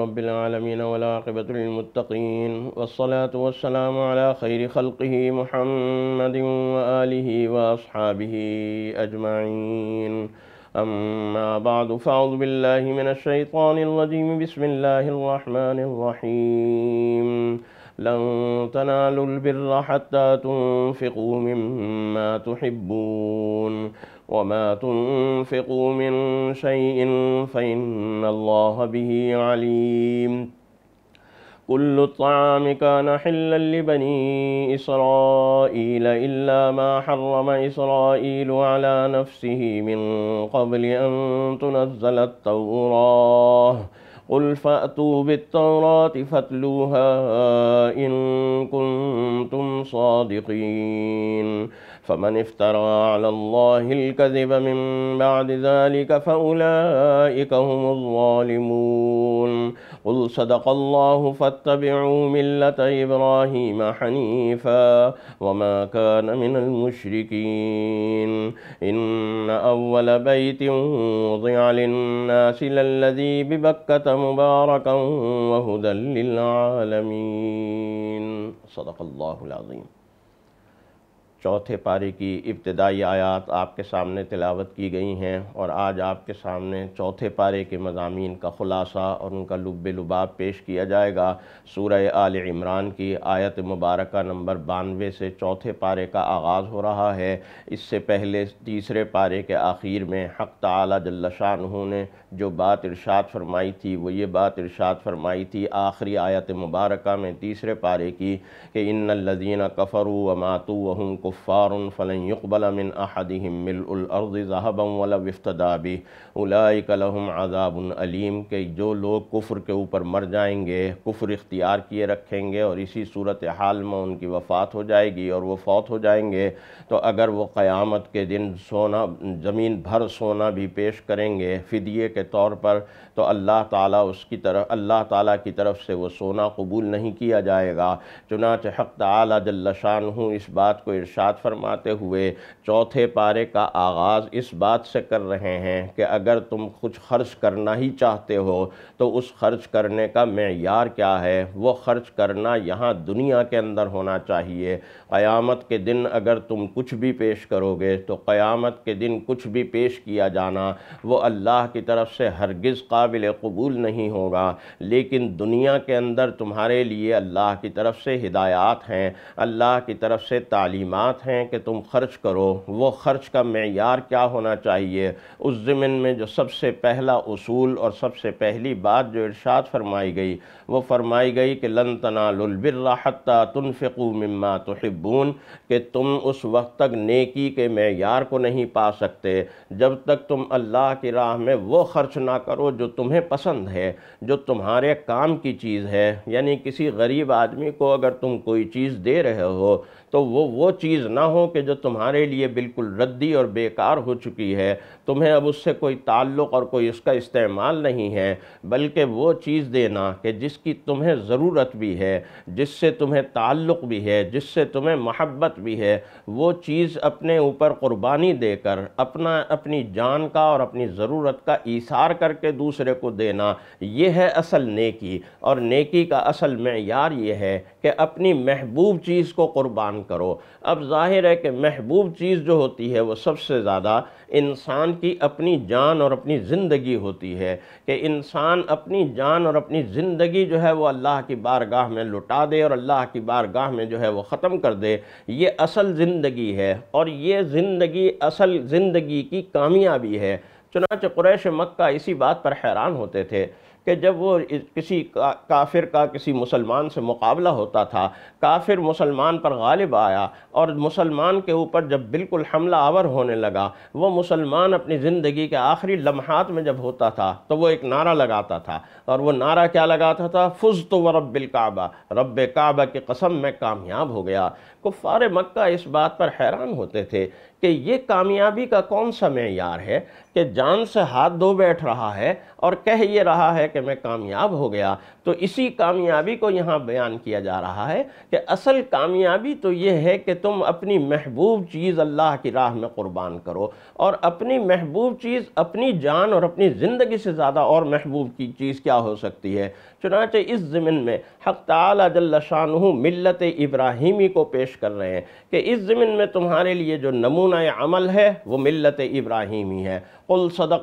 رب العالمين والعاقبة للمتقين والصلاة والسلام على خير خلقه محمد وآله وأصحابه أجمعين أما بعد فأعوذ بالله من الشيطان الرجيم بسم الله الرحمن الرحيم لن تنالوا البر حتى تنفقوا مما تحبون وما تنفقوا من شيء فإن الله به عليم كل الطعام كان حلا لبني إسرائيل إلا ما حرم إسرائيل على نفسه من قبل أن تنزل التوراة قل فأتوا بالتوراة فاتلوها إن كنتم صادقين فمن افترى على الله الكذب من بعد ذلك فأولئك هم الظالمون قل صدق الله فاتبعوا ملة إبراهيم حنيفا وما كان من المشركين إن أول بيت وضع للناس للذي ببكة مباركا وهدى للعالمين صدق الله العظيم चौथे पारे की इब्तदाई आयात आपके सामने तिलावत की गई हैं और आज आपके सामने चौथे पारे के मजामी का ख़ुलासा और उनका लुब लुबाब पेश किया जाएगा सूरह आल इमरान की आयत मुबारक नंबर बानवे से चौथे पारे का आगाज़ हो रहा है इससे पहले तीसरे पारे के आखिर में हक़ ताली जल्लाशान ने जो बात इरशाद फरमाई थी वो ये बात इरशाद फरमाई थी आखिरी आयत मुबारक में तीसरे पारे की कि इन लजीना कफ़रू व मातू को कुफ़ार फ़लन यकबलमिन अहदम मिलअर्द ज़हबम वला वफ्तदाबी उलाकलहम आज़ाबन अलीम के जो लोग कुफ्र के ऊपर मर जाएंगे कुफ्र इख्तियार किए रखेंगे और इसी सूरत हाल में उनकी वफ़ात हो जाएगी और वो फौत हो जाएंगे तो अगर वो क़यामत के दिन सोना ज़मीन भर सोना भी पेश करेंगे फ़िदिये के तौर पर तो अल्लाह ताला उसकी तरफ अल्लाह ताला की तरफ से वो सोना कबूल नहीं किया जाएगा चुनाच हक ताला जल्ला शान हूँ इस बात को इर्शा इरशाद फरमाते हुए चौथे पारे का आगाज़ इस बात से कर रहे हैं कि अगर तुम कुछ खर्च करना ही चाहते हो तो उस खर्च करने का मैार क्या है वो खर्च करना यहाँ दुनिया के अंदर होना चाहिए क़यामत के दिन अगर तुम कुछ भी पेश करोगे तो क़यामत के दिन कुछ भी पेश किया जाना वो अल्लाह की तरफ से हरगज़ काबिल कबूल नहीं होगा लेकिन दुनिया के अंदर तुम्हारे लिए अल्लाह की तरफ से हिदायत हैं अल्लाह की तरफ से तालीमत अमानात हैं कि तुम खर्च करो वो खर्च का मैार क्या होना चाहिए उस ज़मीन में जो सबसे पहला असूल और सबसे पहली बात जो इर्शाद फरमाई गई वो फरमाई गई कि लन तनालबिरता तनफ़ू मम्मा तोहब्बून कि तुम उस वक्त तक नेकी के मैार को नहीं पा सकते जब तक तुम अल्लाह की राह में वो खर्च ना करो जो तुम्हें पसंद है जो तुम्हारे काम की चीज़ है यानी किसी गरीब आदमी को अगर तुम कोई चीज़ दे रहे हो तो वो वो चीज़ ना हो कि जो तुम्हारे लिए बिल्कुल रद्दी और बेकार हो चुकी है तुम्हें अब उससे कोई ताल्लुक़ और कोई उसका इस्तेमाल नहीं है बल्कि वो चीज़ देना कि जिसकी तुम्हें ज़रूरत भी है जिससे तुम्हें ताल्लुक़ भी है जिससे तुम्हें महब्बत भी है वो चीज़ अपने ऊपर क़ुरबानी देकर अपना अपनी जान का और अपनी ज़रूरत का ईसार करके दूसरे को देना यह है असल नेकी और नेकी का असल मैार ये है कि अपनी महबूब चीज़ को क़ुरबान काम करो अब जाहिर है कि महबूब चीज़ जो होती है वो सबसे ज़्यादा इंसान की अपनी जान और अपनी ज़िंदगी होती है कि इंसान अपनी जान और अपनी ज़िंदगी जो है वो अल्लाह की बारगाह में लुटा दे और अल्लाह की बारगाह में जो है वो ख़त्म कर दे ये असल ज़िंदगी है और ये ज़िंदगी असल ज़िंदगी की कामयाबी है चुनाच कुरैश मक्का इसी बात पर हैरान होते थे कि जब वो किसी का, काफिर का किसी मुसलमान से मुकाबला होता था काफिर मुसलमान पर गालिब आया और मुसलमान के ऊपर जब बिल्कुल हमला आवर होने लगा वो मुसलमान अपनी ज़िंदगी के आखिरी लम्हात में जब होता था तो वो एक नारा लगाता था और वो नारा क्या लगाता था फुज तो व रब्बिलकाबा रब काबा की कसम में कामयाब हो गया कुफ़ार मक्का इस बात पर हैरान होते थे कि ये कामयाबी का कौन सा मैार है कि जान से हाथ धो बैठ रहा है और कह ये रहा है कि मैं कामयाब हो गया तो इसी कामयाबी को यहाँ बयान किया जा रहा है कि असल कामयाबी तो यह है कि तुम अपनी महबूब चीज़ अल्लाह की राह में क़ुरबान करो और अपनी महबूब चीज़ अपनी जान और अपनी ज़िंदगी से ज़्यादा और महबूब की चीज़ क्या हो सकती है चुनाच इस ज़मीन में हक तजल्लाशानू मिलत इब्राहिमी को पेश कर रहे हैं कि इस ज़मीन में तुम्हारे लिए जो नमूना अमल है वो मिलत इब्राहिमी है उल सदक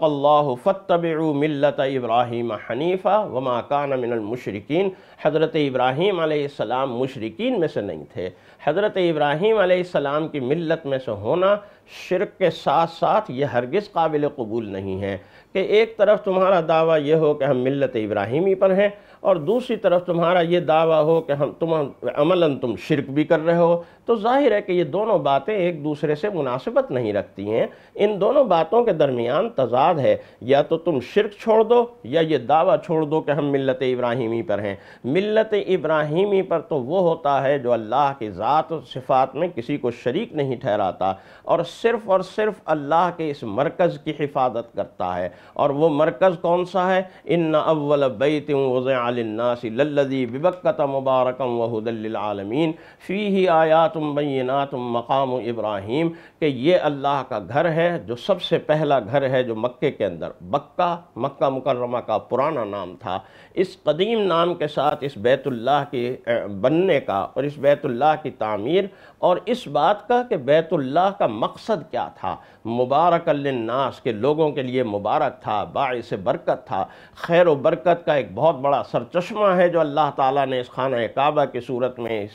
फ़तब मिलत इब्राहिम हनीफ़ा वमा कान मिनल मुशरकिन हज़रत इब्राहीम आसमाम मुशरकिन में से नहीं थे हज़रत इब्राहीम आसमाम की मिलत में से होना शिरक के साथ साथ ये हरगज काबिल कबूल नहीं है कि एक तरफ तुम्हारा दावा यह हो कि हम मिलत इब्राहिमी पर हैं और दूसरी तरफ तुम्हारा ये दावा हो कि हम तुम अमला तुम शिरक भी कर रहे हो तो जाहिर है कि ये दोनों बातें एक दूसरे से मुनासिबत नहीं रखती हैं इन दोनों बातों के दरमियान तजाद है या तो तुम शिरक छोड़ दो या ये दावा छोड़ दो कि हम मिलत इब्राहिमी पर हैं मिलत इब्राहिमी पर तो वो होता है जो अल्लाह की ज़ात सिफात में किसी को शरीक नहीं ठहराता और सिर्फ़ और सिर्फ़ अल्लाह के इस मरकज़ की हिफाजत करता है और वो मरकज़ कौन सा है इन अव्वल बैत वज़ासी बिबक्त मुबारक वहदलमीन फ़ी ही आया तुम बैना तुम मकाम इब्राहिम के ये अल्लाह का घर है जो सबसे पहला घर है जो मक्के के अंदर बक्का मक्का मुकर्रमा का पुराना नाम था इस कदीम नाम के साथ इस बैतुल्लाह के बनने का और इस बैतुल्लाह की तामीर और इस बात का कि बैतुल्लाह का मकसद क्या था मुबारक नास के लोगों के लिए मुबारक था बायस बरकत था खैर बरकत का एक बहुत बड़ा सरचश्मा है जो अल्लाह ताला ने इस खाना काबा की सूरत में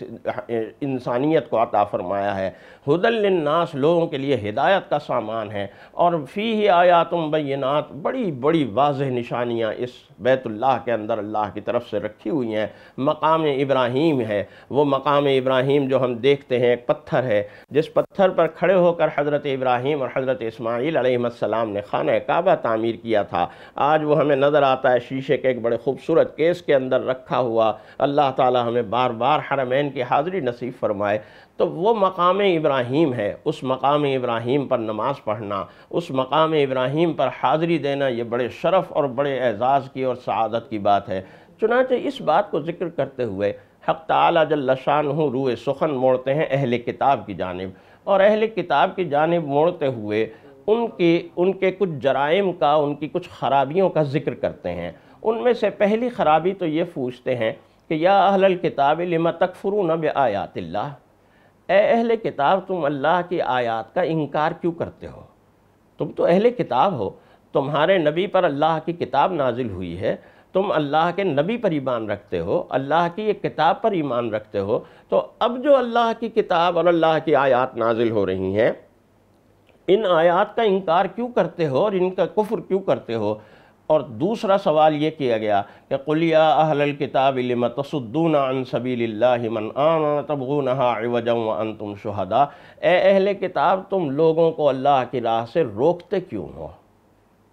इंसानियत को अता फ़रमाया है हदलनास लोगों के लिए हिदायत का सामान है और फ़ी ही आया तुम बैनात बड़ी बड़ी वाज निशानियाँ इस बैतुल्ल के अंदर अल्लाह की तरफ से रखी हुई हैं मकाम इब्राहीम है वो मकाम इब्राहीम जो हम देखते हैं एक पत्थर है जिस पत्थर पर खड़े होकर हज़रत इब्राहीम और हज़रत इसमाईल सलाम ने खाना काबा तमीर किया था आज वो हमें नज़र आता है शीशे के एक बड़े खूबसूरत केस के अंदर रखा हुआ अल्लाह ताली हमें बार बार हरमैन की हाज़री नसीब फरमाए तो वो मकाम इब्राहीम है उस मकाम इब्राहीम पर नमाज़ पढ़ना उस मकाम इब्राहीम पर हाज़री देना ये बड़े शरफ़ और बड़े एज़ाज़ की और सआदत की बात है चुनाचे इस बात को ज़िक्र करते हुए हक़ ताली हूँ रूए सुखन मोड़ते हैं अहल किताब की जानब और अहल किताब की जानब मोड़ते हुए उनके उनके कुछ जराइम का उनकी कुछ ख़राबियों का ज़िक्र करते हैं उनमें से पहली ख़राबी तो ये पूछते हैं कि या अहल किताब लम तकफ़रू नब आयातिल्ला अहल किताब तुम अल्लाह की आयात का इनकार क्यों करते हो तुम तो अहले किताब हो तुम्हारे नबी पर अल्लाह की किताब नाजिल हुई है तुम अल्लाह के नबी पर ईमान रखते हो अल्लाह की एक किताब पर ईमान रखते हो तो अब जो अल्लाह की किताब और अल्लाह की आयात नाजिल हो रही हैं इन आयात का इनकार क्यों करते हो और इनका कुफ्र क्यों करते हो और दूसरा सवाल ये किया गया कि कुलिया अहल किताब लम तसद्दून अन सबीलिल्लाहि मन आमन तबगून तुम शहदा ए अहल किताब तुम लोगों को अल्लाह की राह से रोकते क्यों हो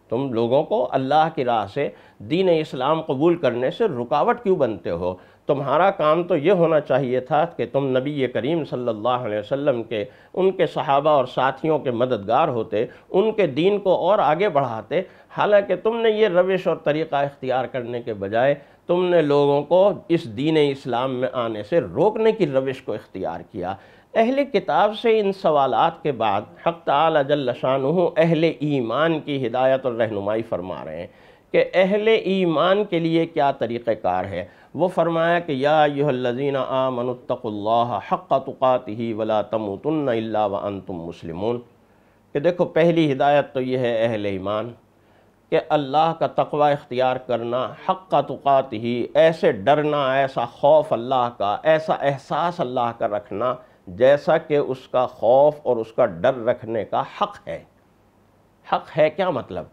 तुम लोगों को अल्लाह की राह से दीन इस्लाम कबूल करने से रुकावट क्यों बनते हो तुम्हारा काम तो ये होना चाहिए था कि तुम नबी करीम सल्लल्लाहु अलैहि वसल्लम के उनके सहाबा और साथियों के मददगार होते उनके दीन को और आगे बढ़ाते हालांकि तुमने ये रविश और तरीक़ा इख्तियार करने के बजाय तुमने लोगों को इस दीन इस्लाम में आने से रोकने की रविश को इख्तियार किया अहल किताब से इन सवालात के बाद हक़ ताल जल्ला शाह अहल ईमान की हिदायत और रहनुमाई फरमा रहे हैं कि अहल ईमान के लिए क्या तरीक़ार है वो फरमाया कि या याजीन आमनतल्ला हक़ तुक़ात ही वला तमतन वन तुम मुसलमून कि देखो पहली हिदायत तो यह है अहल ईमान कि अल्लाह का तकवा इख्तियार करना हक़ तुक़ात ही ऐसे डरना ऐसा खौफ अल्लाह का ऐसा एहसास अल्लाह का रखना जैसा कि उसका खौफ और उसका डर रखने का हक़ है हक़ है क्या मतलब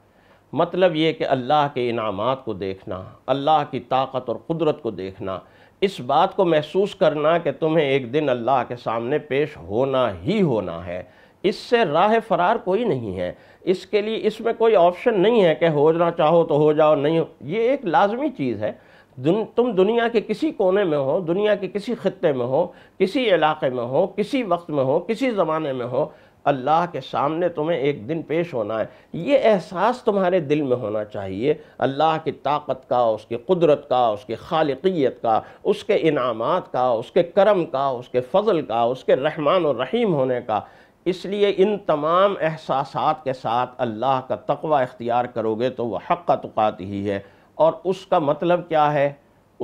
मतलब ये कि अल्लाह के इनामात को देखना अल्लाह की ताकत और क़ुदरत को देखना इस बात को महसूस करना कि तुम्हें एक दिन अल्लाह के सामने पेश होना ही होना है इससे राह फरार कोई नहीं है इसके लिए इसमें कोई ऑप्शन नहीं है कि हो जाना चाहो तो हो जाओ नहीं हो ये एक लाजमी चीज़ है दुन, तुम दुनिया के किसी कोने में हो दुनिया के किसी खत्े में हो किसी इलाके में हो किसी वक्त में हो किसी ज़माने में हो अल्लाह के सामने तुम्हें एक दिन पेश होना है ये एहसास तुम्हारे दिल में होना चाहिए अल्लाह की ताकत का उसकी कुदरत का उसकी खालकियत का उसके इनाम का उसके करम का उसके फ़ज़ल का उसके रहमान और रहीम होने का इसलिए इन तमाम एहसास के साथ अल्लाह का तकवा इख्तियार करोगे तो वह हक़ का तुकात ही है और उसका मतलब क्या है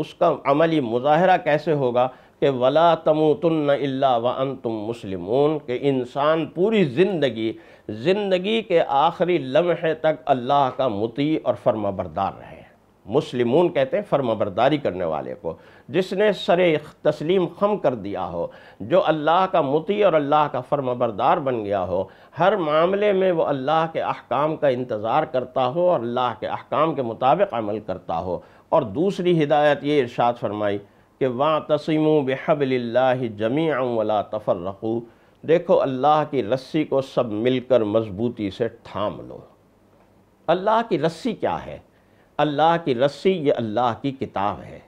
उसका अमली मुजाहरा कैसे होगा कि वला तमोतुन इल्ला वन तुम मुस्लिमून के इंसान पूरी ज़िंदगी ज़िंदगी के आखिरी लम्हे तक अल्लाह का मुती और फर्माबरदार रहे मुस्लिमून कहते हैं फर्माबरदारी करने वाले को जिसने सर तस्लीम खम कर दिया हो जो अल्लाह का मुती और अल्लाह का फर्माबरदार बन गया हो हर मामले में वो अल्लाह के अहकाम का इंतज़ार करता हो और अल्लाह के अहकाम के मुताबिक अमल करता हो और दूसरी हिदायत ये इरशाद फरमाई कि वाँ तसम बहबल्ला जमी वला रखू देखो अल्लाह की रस्सी को सब मिलकर मजबूती से थाम लो अल्लाह की रस्सी क्या है अल्लाह की रस्सी ये अल्लाह की किताब है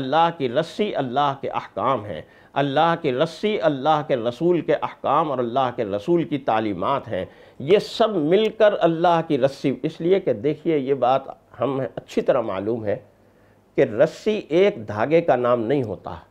अल्लाह की रस्सी अल्लाह के अहकाम हैं अल्लाह की रस्सी अल्लाह के रसूल के अहकाम और अल्लाह के रसूल की तालीमत हैं ये सब मिलकर अल्लाह की रस्सी इसलिए कि देखिए ये बात हम अच्छी तरह मालूम है कि रस्सी एक धागे का नाम नहीं होता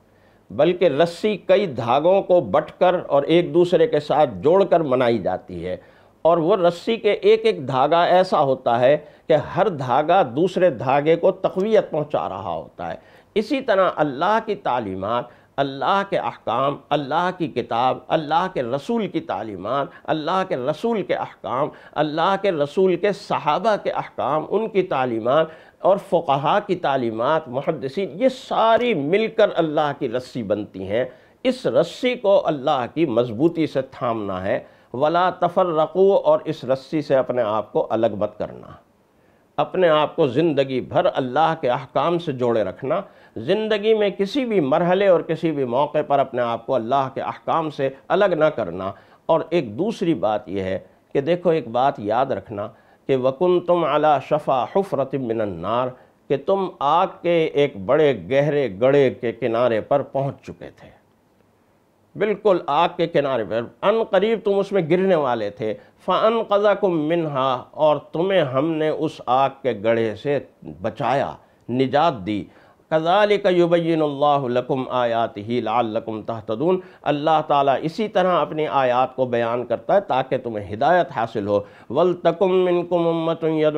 बल्कि रस्सी कई धागों को बटकर और एक दूसरे के साथ जोड़कर मनाई जाती है और वो रस्सी के एक एक धागा ऐसा होता है कि हर धागा दूसरे धागे को तकवीत पहुंचा रहा होता है इसी तरह अल्लाह की तालीमत अल्लाह के अहकाम अल्लाह की किताब अल्लाह के रसूल की तालीमत अल्लाह के रसूल के अहकाम अल्लाह के रसूल के सहाबा के अहकाम उनकी तालीमत और फ़ुकहा की तालीमत मुहदसिन ये सारी मिलकर अल्लाह की रस्सी बनती हैं इस रस्सी को अल्लाह की मजबूती से थामना है वला तफर रखो और इस रस्सी से अपने आप को अलग मत करना अपने आप को ज़िंदगी भर अल्लाह के अहकाम से जोड़े रखना ज़िंदगी में किसी भी मरहले और किसी भी मौके पर अपने आप को अल्लाह के अहकाम से अलग ना करना और एक दूसरी बात यह है कि देखो एक बात याद रखना कि वकुन तुम अला शफ़ा हफरतमिनार मिनन्नार कि तुम आग के एक बड़े गहरे गड़े के किनारे पर पहुंच चुके थे बिल्कुल आग के किनारे पर अन करीब तुम उसमें गिरने वाले थे फ़न कज़ा को मिनहा और तुम्हें हमने उस आग के गढ़े से बचाया निजात दी कज़ालिक लकुम आयात ही लकुम तहतदून अल्लाह ताला इसी तरह अपनी आयात को बयान करता है ताकि तुम्हें हिदायत हासिल हो वल तकुम मिनकुम उम्मतूनखैर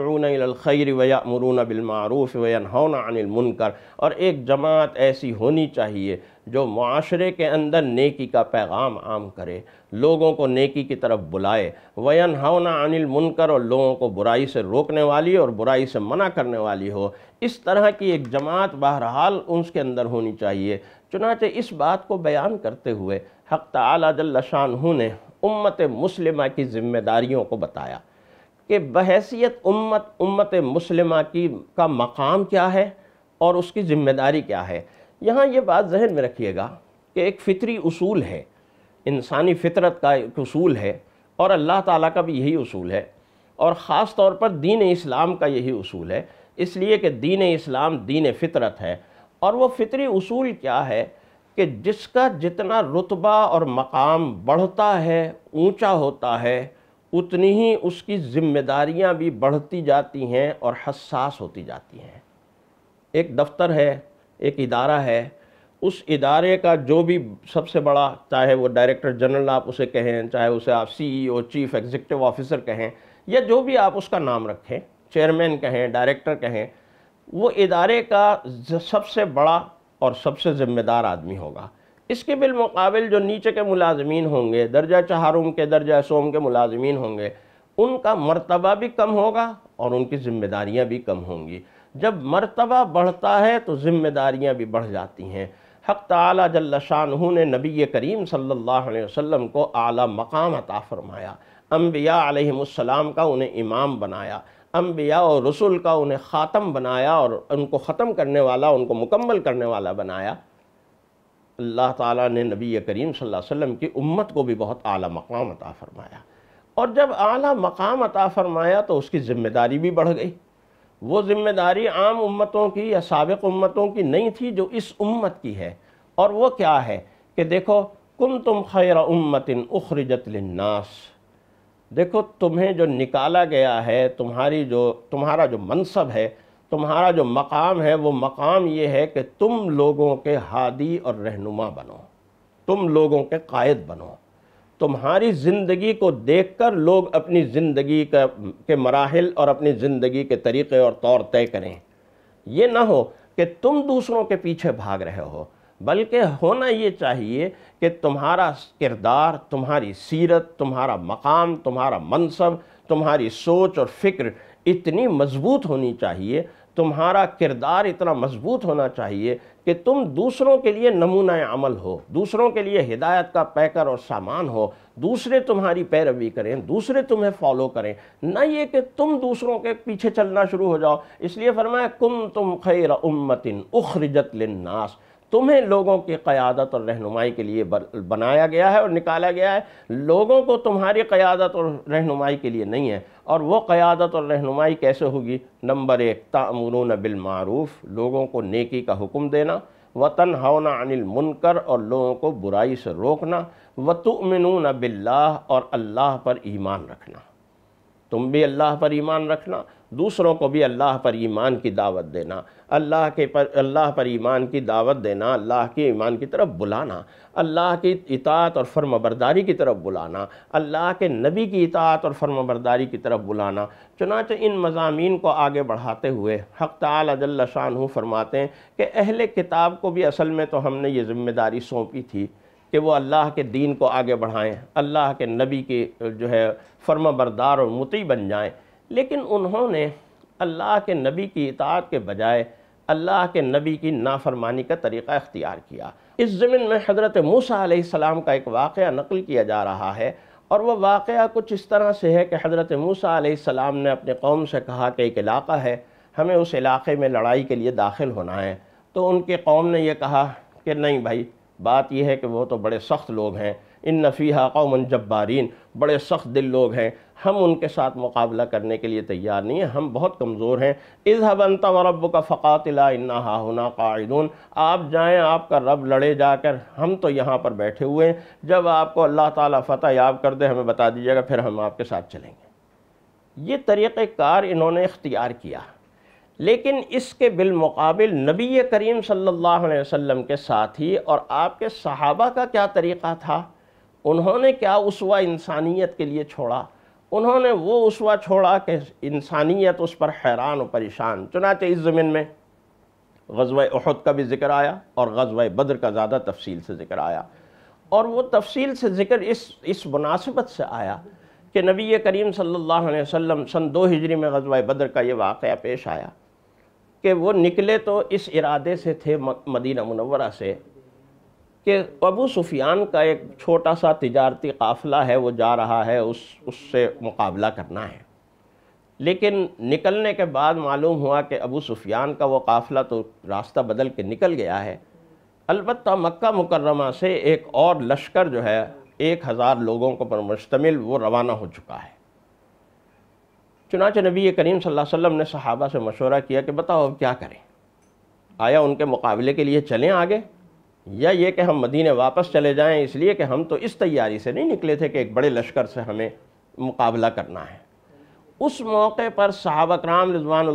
वमरून बिलमारूफ़ वन अनिल मुनकर और एक जमात ऐसी होनी चाहिए जो माशरे के अंदर नेकी का पैगाम आम करे लोगों को नेकी की तरफ बुलाए वयन हवना अनिल मुनकर और लोगों को बुराई से रोकने वाली और बुराई से मना करने वाली हो इस तरह की एक जमात बहरहाल उसके अंदर होनी चाहिए चुनाचे इस बात को बयान करते हुए हक तलाशानहू ने उम्मत मुस्लिमा की जिम्मेदारियों को बताया कि बहसीत उम्मत उम्मत मुस्लिमा की का मकाम क्या है और उसकी ज़िम्मेदारी क्या है यहाँ ये बात जहन में रखिएगा कि एक फितरी उसूल है इंसानी फितरत का एक उसूल है और अल्लाह ताला का भी यही उसूल है और ख़ास तौर पर दीन इस्लाम का यही उसूल है इसलिए कि दीन इस्लाम दीन फितरत है और वो फितरी उसूल क्या है कि जिसका जितना रुतबा और मकाम बढ़ता है ऊंचा होता है उतनी ही उसकी ज़िम्मेदारियां भी बढ़ती जाती हैं और हसास होती जाती हैं एक दफ्तर है एक इदारा है उस इदारे का जो भी सबसे बड़ा चाहे वो डायरेक्टर जनरल आप उसे कहें चाहे उसे आप सीईओ चीफ एग्जीक्यूटिव ऑफिसर कहें या जो भी आप उसका नाम रखें चेयरमैन कहें डायरेक्टर कहें वो इदारे का सबसे बड़ा और सबसे ज़िम्मेदार आदमी होगा इसके बिलमकबल जो नीचे के मुलाजमीन होंगे दर्जा चहारों के दर्जा सोम के मुलाजमीन होंगे उनका मरतबा भी कम होगा और उनकी ज़िम्मेदारियाँ भी कम होंगी जब मर्तबा बढ़ता है तो ज़िम्मेदारियाँ भी बढ़ जाती हैं हक़ ताली जल्ला शाह ने नबी करीम सल्लल्लाहु अलैहि वसल्लम को आला मकाम अता फ़रमाया अम्बिया आलम का उन्हें इमाम बनाया अम्बिया और रसुल का उन्हें ख़ातम बनाया और उनको ख़त्म करने वाला उनको मुकम्मल करने वाला बनाया अल्लाह ताला ने नबी करीम सल्लल्लाहु अलैहि वसल्लम की उम्मत को भी बहुत आला मकाम अता फ़रमाया और जब आला मकाम अता फ़रमाया तो उसकी ज़िम्मेदारी भी बढ़ गई वो ज़िम्मेदारी आम उम्मतों की या सबक उम्मतों की नहीं थी जो इस उम्मत की है और वो क्या है कि देखो कुम तुम खैर उम्मतिन उखरजत देखो तुम्हें जो निकाला गया है तुम्हारी जो तुम्हारा जो मनसब है तुम्हारा जो मकाम है वो मकाम ये है कि तुम लोगों के हादी और रहनुमा बनो तुम लोगों के कायद बनो तुम्हारी ज़िंदगी को देखकर लोग अपनी ज़िंदगी का के मराहल और अपनी ज़िंदगी के तरीक़े और तौर तय करें ये ना हो कि तुम दूसरों के पीछे भाग रहे हो बल्कि होना ये चाहिए कि तुम्हारा किरदार तुम्हारी सीरत तुम्हारा मकाम तुम्हारा मनसब तुम्हारी सोच और फिक्र इतनी मजबूत होनी चाहिए तुम्हारा किरदार इतना मजबूत होना चाहिए कि तुम दूसरों के लिए नमूना अमल हो दूसरों के लिए हिदायत का पैकर और सामान हो दूसरे तुम्हारी पैरवी करें दूसरे तुम्हें फॉलो करें न ये कि तुम दूसरों के पीछे चलना शुरू हो जाओ इसलिए फरमाए कुम तुम खैर उम्मतिन उखरजत लन्नास तुम्हें लोगों की क़्यादत और रहनुमाई के लिए बनाया गया है और निकाला गया है लोगों को तुम्हारी क़्यादत और रहनुमाई के लिए नहीं है और वो क़्यादत और रहनुमाई कैसे होगी नंबर एक तामरून बिलमारूफ़ लोगों को नेकी का हुक्म देना वतन हौना अनिल मुनकर और लोगों को बुराई से रोकना वतुमिनून बिल्लाह और अल्लाह पर ईमान रखना तुम भी अल्लाह पर ईमान रखना दूसरों को भी अल्लाह पर ईमान की दावत देना अल्लाह के पर अल्लाह पर ईमान की दावत देना अल्लाह के ईमान की तरफ बुलाना अल्लाह की इतात और फर्मबरदारी की तरफ बुलाना अल्लाह के नबी की इतात और फर्मबरदारी की तरफ बुलाना चुनाच इन मजामी को आगे बढ़ाते हुए हक़ ताल शान फरमाते हैं कि अहल किताब को भी असल में तो हमने ये ज़िम्मेदारी सौंपी थी कि वो अल्लाह के दीन को आगे बढ़ाएं अल्लाह के नबी के जो है फर्मा बरदार और मुती बन जाएं लेकिन उन्होंने अल्लाह के नबी की इतात के बजाय अल्लाह के नबी की नाफरमानी का तरीक़ा इख्तियार किया इस ज़मीन में हज़रत मूसा सलाम का एक वाक़ नकल किया जा रहा है और वह वाक़ कुछ इस तरह से है कि हज़रत मूसा ने अपने कौम से कहा कि एक इलाका है हमें उस इलाके में लड़ाई के लिए दाखिल होना है तो उनके कौम ने यह कहा कि नहीं भाई बात यह है कि वो तो बड़े सख्त लोग हैं इन नफ़ीहा कौमन जब्बारीन बड़े सख्त दिल लोग हैं हम उनके साथ मुकाबला करने के लिए तैयार नहीं हैं हम बहुत कमज़ोर हैं इजहबनता व रब का फ़क़ातिला इन्ना हाहुना कायदून आप जाएँ आपका रब लड़े जाकर हम तो यहाँ पर बैठे हुए हैं जब आपको अल्लाह ताला फतः याब कर दे हमें बता दीजिएगा फिर हम आपके साथ चलेंगे ये तरीक़ार इन्होंने इख्तियार किया लेकिन इसके बिलमकबिल नबी करीम सल्लल्लाहु अलैहि वसल्लम के ही और आपके सहाबा का क्या तरीक़ा था उन्होंने क्या उसवा इंसानियत के लिए छोड़ा उन्होंने वो उसवा छोड़ा कि इंसानियत उस पर हैरान और परेशान चुनाचे इस ज़मीन में गजब अहद का भी ज़िक्र आया और गजब बद्र का ज़्यादा तफसील से ज़िक्र आया और वो तफसील से ज़िक्र इस इस मुनासिबत से आया कि नबी करीम सल्लल्लाहु अलैहि वसल्लम सन दो हिजरी में गजब बद्र का ये वाक़ पेश आया कि वो निकले तो इस इरादे से थे मदीना मुनवरा से कि अबू सुफियान का एक छोटा सा तजारती काफ़िला है वो जा रहा है उस उससे मुकाबला करना है लेकिन निकलने के बाद मालूम हुआ कि अबू सुफियान का वो काफ़िला तो रास्ता बदल के निकल गया है अलबत् मक्का मुकर्रमा से एक और लश्कर जो है एक हज़ार लोगों को पर मुश्तमिल वो रवाना हो चुका है चुनाच नबी करीम सल्लल्लाहु अलैहि वसल्लम ने सहाबा से मशवरा किया कि बताओ अब क्या करें आया उनके मुकाबले के लिए चलें आगे या ये कि हम मदीने वापस चले जाएं इसलिए कि हम तो इस तैयारी से नहीं निकले थे कि एक बड़े लश्कर से हमें मुकाबला करना है उस मौके पर सहाबा कराम रजवान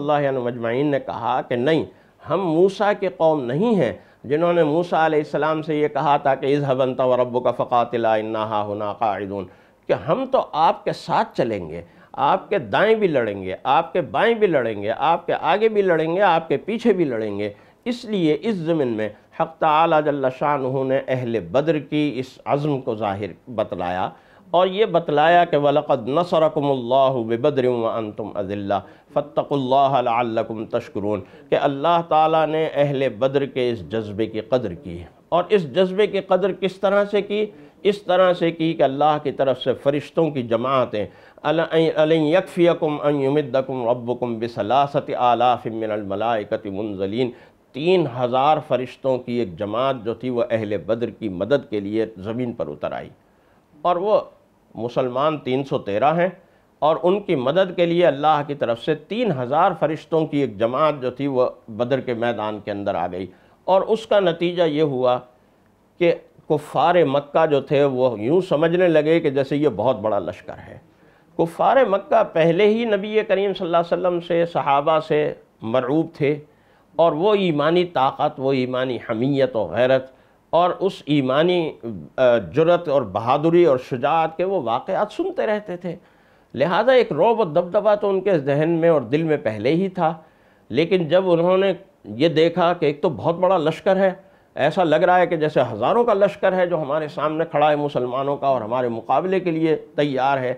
मजमाइन ने कहा कि नहीं हम मूसा के कौम नहीं हैं जिन्होंने मूसा आसमाम से ये कहा था कि इज़ हबंता व रब्बो का फ़क़ातिला इन्ना हा हुना कि हम तो आपके साथ चलेंगे आपके दाएं भी लड़ेंगे आपके बाएं भी लड़ेंगे आपके आगे भी लड़ेंगे आपके पीछे भी लड़ेंगे इसलिए इस ज़मीन में हक़ ताली शाह ने अहल बद्र की इस अज़म को ज़ाहिर बतलाया और ये बतलाया कि वलक़द नसरकम्ल्लाबद्र वन तुम अज़िल्ला फ़तकुल्लाकुम तशकरून कि अल्लाह ताला ने अहल बद्र के इस जज्बे की कदर की और इस जज्बे की कदर किस तरह से की इस तरह से की कि अल्लाह की तरफ से फ़रिश्तों की जमातें अलफ़ियकुम अयुमदकुम अबकुम बसलासत आलाफ़िमिनमलाकत मुंजलिन तीन हज़ार फ़रिश्तों की एक जमात जो थी वह अहल बद्र की मदद के लिए ज़मीन पर उतर आई और वह मुसलमान तीन सौ तेरह हैं और उनकी मदद के लिए अल्लाह की तरफ से तीन हज़ार फ़रिश्तों की एक जमात जो थी वह बदर के मैदान के अंदर आ गई और उसका नतीजा ये हुआ कि कुफ़ार मक्का जो थे वो यूँ समझने लगे कि जैसे ये बहुत बड़ा लश्कर है कुफ़ार मक्का पहले ही नबी करीम सल्लल्लाहु अलैहि वसल्लम से सहाबा से मरूब थे और वो ईमानी ताकत वो ईमानी हमीयत और गैरत और उस ईमानी जरत और बहादुरी और शुजात के वो वाक़ात सुनते रहते थे लिहाजा एक रोब और दबदबा तो उनके जहन में और दिल में पहले ही था लेकिन जब उन्होंने ये देखा कि एक तो बहुत बड़ा लश्कर है ऐसा लग रहा है कि जैसे हज़ारों का लश्कर है जो हमारे सामने खड़ा है मुसलमानों का और हमारे मुकाबले के लिए तैयार है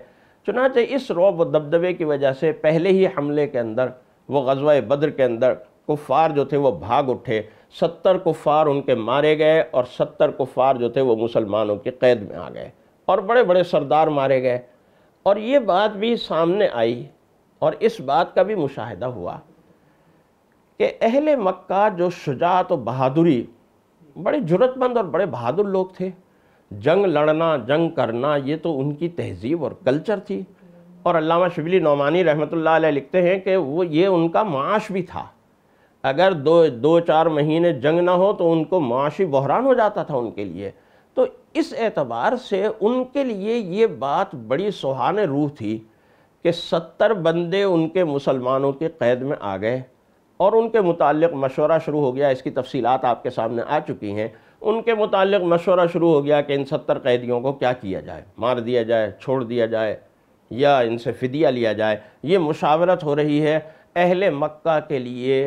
चुनाच इस रौब दबदबे की वजह से पहले ही हमले के अंदर वो गजवा बद्र के अंदर कुफ़ार जो थे वो भाग उठे सत्तर कुफ़ार उनके मारे गए और सत्तर कुफ़ार जो थे वो मुसलमानों की कैद में आ गए और बड़े बड़े सरदार मारे गए और ये बात भी सामने आई और इस बात का भी मुशाहिदा हुआ कि अहल मक्का जो शुजात व बहादुरी बड़े जरूरतमंद और बड़े बहादुर लोग थे जंग लड़ना जंग करना ये तो उनकी तहजीब और कल्चर थी और अलामा शबली नौमानी रहमतुल्लाह अलैह लिखते हैं कि वो ये उनका माश भी था अगर दो दो चार महीने जंग ना हो तो उनको माशी बहरान हो जाता था उनके लिए तो इस एतबार से उनके लिए ये बात बड़ी सुहान रूह थी कि सत्तर बंदे उनके मुसलमानों के क़ैद में आ गए और उनके मुतालिक मशवरा शुरू हो गया इसकी तफसीलात आपके सामने आ चुकी हैं उनके मुतालिक मशवरा शुरू हो गया कि इन सत्तर कैदियों को क्या किया जाए मार दिया जाए छोड़ दिया जाए या इनसे फ़िदिया लिया जाए ये मुशावरत हो रही है अहल मक्का के लिए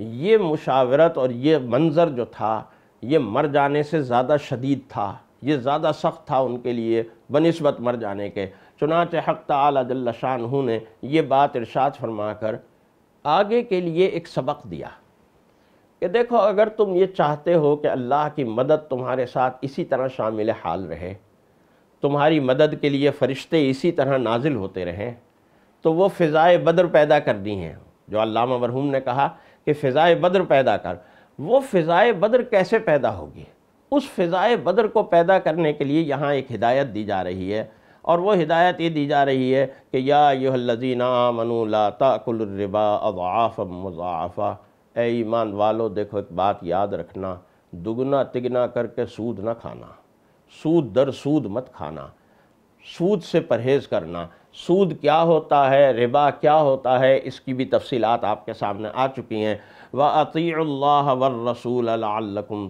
ये मुशावरत और ये मंज़र जो था ये मर जाने से ज़्यादा शदीद था ये ज़्यादा सख्त था उनके लिए बनस्बत मर जाने के चुनाच हक़ ताल जल्ला शाह ने यह बात इरशाद फरमा कर आगे के लिए एक सबक दिया कि देखो अगर तुम ये चाहते हो कि अल्लाह की मदद तुम्हारे साथ इसी तरह शामिल हाल रहे तुम्हारी मदद के लिए फ़रिश्ते इसी तरह नाजिल होते रहें तो वो फ़िज़ाए बद्र पैदा कर दी हैं जो अल्लामा मरहूम ने कहा कि फ़िज़ाए बद्र पैदा कर वो फ़िज़ाए बद्र कैसे पैदा होगी उस फ़िज़ाए बद्र को पैदा करने के लिए यहाँ एक हिदायत दी जा रही है और वो हिदायत ये दी जा रही है कि या लजीना मनु कुलरबा अवाफ़ मुज़ाफ़ा ए ईमान वालो देखो एक बात याद रखना दुगना तिगना करके सूद ना खाना सूद दर सूद मत खाना सूद से परहेज़ करना सूद क्या होता है रिबा क्या होता है इसकी भी तफसीलात आपके सामने आ चुकी हैं वती व रसूल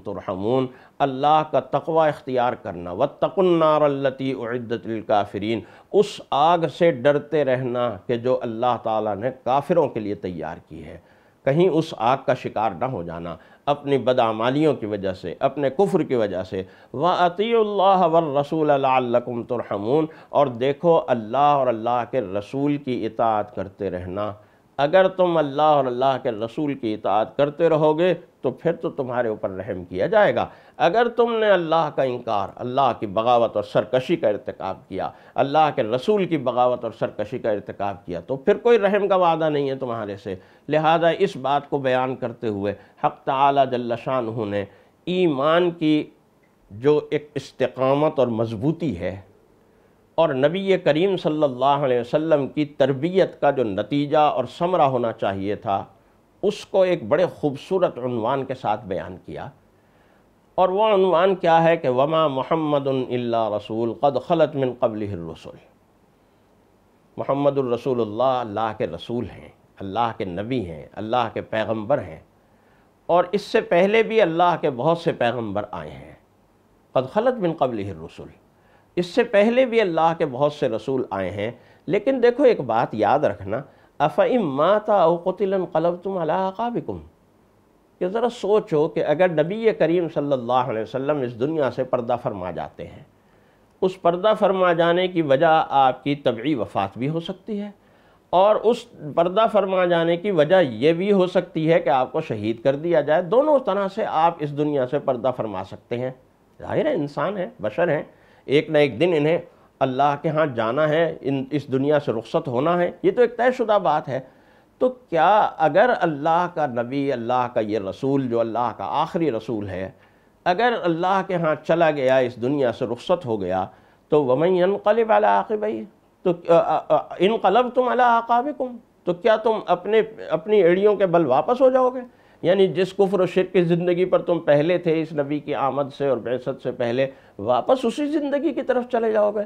तुरहमून अल्लाह का तकवा इख्तियार करना व तकन्नारलती उस आग से डरते रहना कि जो अल्लाह ताला ने काफिरों के लिए तैयार की है कहीं उस आग का शिकार ना हो जाना अपनी बदामालियों की वजह से अपने कुफ्र की वजह से व अतील्ला व रसूल लकुम और देखो अल्लाह और अल्लाह के रसूल की इतात करते रहना अगर तुम अल्लाह और अल्लाह के रसूल की इतात करते रहोगे तो फिर तो तुम्हारे ऊपर रहम किया जाएगा अगर तुमने अल्लाह का इनकार अल्लाह की बगावत और सरकशी का irतकब किया अल्लाह के रसूल की बगावत और सरकशी का irतकब किया तो फिर कोई रहम का वादा नहीं है तुम्हारे से लिहाजा इस बात को बयान करते हुए हक़ ताली जल्लाशान ने ईमान की जो एक इस्तकामत और मजबूती है और नबी करीम सल्लल्लाहु अलैहि वसल्लम की तरबियत का जो नतीजा और समरा होना चाहिए था उसको एक बड़े ख़ूबसूरत उनवान के साथ बयान किया और वह अनवान क्या है कि वमा मोहम्मद रसूल कद खलत मिन कबल रसूल मोहम्मद रसूलुल्लाह अल्लाह के रसूल हैं अल्लाह के नबी हैं अल्लाह के पैगंबर हैं और इससे पहले भी अल्लाह के बहुत से पैगंबर आए हैं कद खलत मिन कबल रसूल इससे पहले भी अल्लाह के बहुत से रसूल आए हैं लेकिन देखो एक बात याद रखना अफ़म माता अवतिलन कलब तुम अलाकाबिकुम कि ज़रा सोचो कि अगर नबी करीम सल्लल्लाहु अलैहि वसल्लम इस दुनिया से पर्दा फरमा जाते हैं उस पर्दा फरमा जाने की वजह आपकी तबी वफात भी हो सकती है और उस पर्दा फरमा जाने की वजह यह भी हो सकती है कि आपको शहीद कर दिया जाए दोनों तरह से आप इस दुनिया से पर्दा फरमा सकते हैं जाहिर है इंसान है बशर हैं एक ना एक दिन इन्हें अल्लाह के यहाँ जाना है इन इस दुनिया से रुख्सत होना है ये तो एक तयशुदा बात है तो क्या अगर अल्लाह का नबी अल्लाह का ये रसूल जो अल्लाह का आखिरी रसूल है अगर अल्लाह के यहाँ चला गया इस दुनिया से रुख्सत हो गया तो वमई इनकलब अला आकबई तो इनकलब तुम अला आकाब तो क्या तुम अपने अपनी एड़ियों के बल वापस हो जाओगे यानी जिस कुफर और शिर की ज़िंदगी पर तुम पहले थे इस नबी की आमद से और बेसत से पहले वापस उसी ज़िंदगी की तरफ चले जाओगे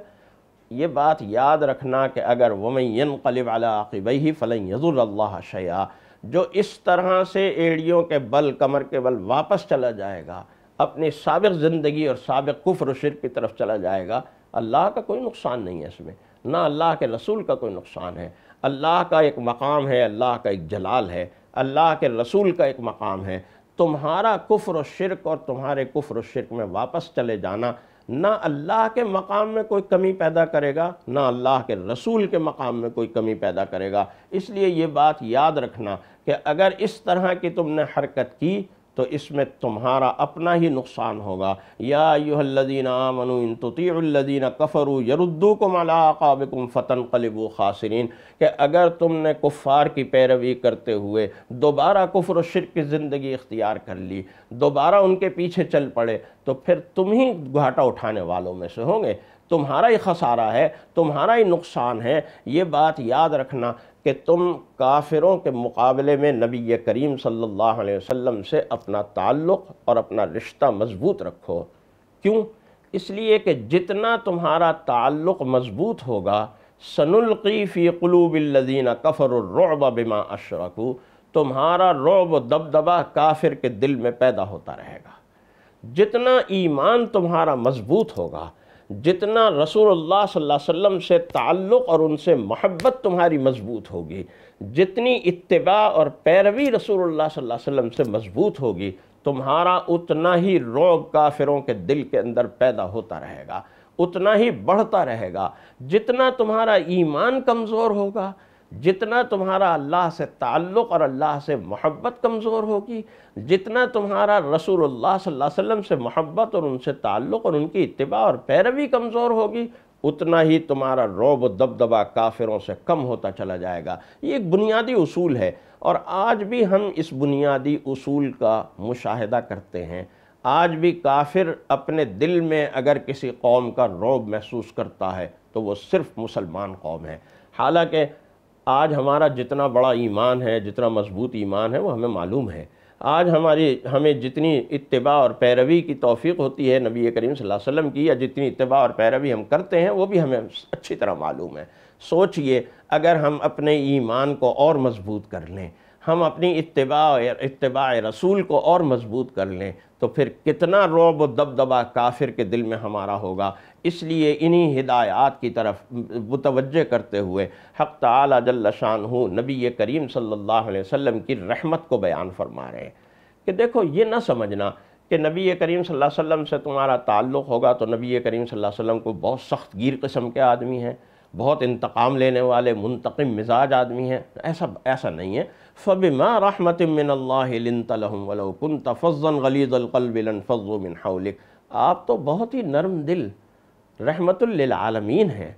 ये बात याद रखना कि अगर वमैन कलिब ही फ़लन यज़ुल्ला शया जो इस तरह से एड़ियों के बल कमर के बल वापस चला जाएगा अपनी सबक ज़िंदगी और सबक कुफर शिर की तरफ चला जाएगा अल्लाह का कोई नुकसान नहीं है इसमें ना अल्लाह के रसूल का कोई नुकसान है अल्लाह का एक मकाम है अल्लाह का एक जलाल है अल्लाह के रसूल का एक मकाम है तुम्हारा कुफ्र और शिरक और तुम्हारे कुफ्र और शिरक में वापस चले जाना ना अल्लाह के मकाम में कोई कमी पैदा करेगा ना अल्लाह के रसूल के मकाम में कोई कमी पैदा करेगा इसलिए ये बात याद रखना कि अगर इस तरह की तुमने हरकत की तो इसमें तुम्हारा अपना ही नुकसान होगा या यूहल्लिन आमनु इन तोतील्लिन कफ़रू यरुद्दू को मलाकाबिकुम फ़तन कलबू खासरीन के अगर तुमने कुफ़ार की पैरवी करते हुए दोबारा कुफर शिर की ज़िंदगी इख्तियार कर ली दोबारा उनके पीछे चल पड़े तो फिर तुम ही घाटा उठाने वालों में से होंगे तुम्हारा ही खसारा है तुम्हारा ही नुकसान है ये बात याद रखना कि तुम काफिरों के मुकाबले में नबी करीम सल्लल्लाहु अलैहि वसल्लम से अपना ताल्लुक़ और अपना रिश्ता मज़बूत रखो क्यों इसलिए कि जितना तुम्हारा ताल्लुक़ मज़बूत होगा सनुल्की फ़ी कलूबिल्लिन कफ़र बिमा अशरकू तुम्हारा रोब दबदबा काफिर के दिल में पैदा होता रहेगा जितना ईमान तुम्हारा मज़बूत होगा जितना रसूल वसम से ताल्लुक़ और उनसे महब्बत तुम्हारी मजबूत होगी जितनी इतबा और पैरवी रसूल वसम से मजबूत होगी तुम्हारा उतना ही रोग काफिरों के दिल के अंदर पैदा होता रहेगा उतना ही बढ़ता रहेगा जितना तुम्हारा ईमान कमज़ोर होगा जितना तुम्हारा अल्लाह से ताल्लुक़ और अल्लाह से मोहब्बत कमज़ोर होगी जितना तुम्हारा रसूल सल्लल्लाहु अलैहि वसल्लम से मोहब्बत और उनसे ताल्लुक़ और उनकी इतबा और पैरवी कमज़ोर होगी उतना ही तुम्हारा रौब दबदबा काफिरों से कम होता चला जाएगा ये एक बुनियादी उसूल है और आज भी हम इस बुनियादी उसूल का मुशाहिदा करते हैं आज भी काफिर अपने दिल में अगर किसी कौम का रौब महसूस करता है तो वो सिर्फ़ मुसलमान कौम है हालांकि आज हमारा जितना बड़ा ईमान है जितना मजबूत ईमान है वो हमें मालूम है आज हमारी हमें जितनी इतबा और पैरवी की तोफ़ी होती है नबी करीम वसल्लम की या जितनी इतबा और पैरवी हम करते हैं वो भी हमें अच्छी तरह मालूम है सोचिए अगर हम अपने ईमान को और मजबूत कर लें हम अपनी और इतबा रसूल को और मजबूत कर लें तो फिर कितना रोब दबदबा काफिर के दिल में हमारा होगा इसलिए इन्हीं हिदायत की तरफ मुतवजह करते हुए हक़ तलाशान हूँ नबी करीम सल्ला अलैहि की रहमत को बयान फरमा रहे हैं कि देखो ये ना समझना कि नबी करीम सल्लल्लाहु अलैहि वसल्लम से तुम्हारा ताल्लुक़ होगा तो नबी करीम सल्लल्लाहु अलैहि वसल्लम को बहुत सख्त गिर कस्म के आदमी हैं बहुत इंतकाम लेने वाले मुंतकम मिजाज आदमी हैं ऐसा ऐसा नहीं है फ़बिमा रहमत मिनल्लाकुन तफ़ज़न मिन हाउलिक आप तो बहुत ही नरम दिल रहमतुल्लिलामीन हैं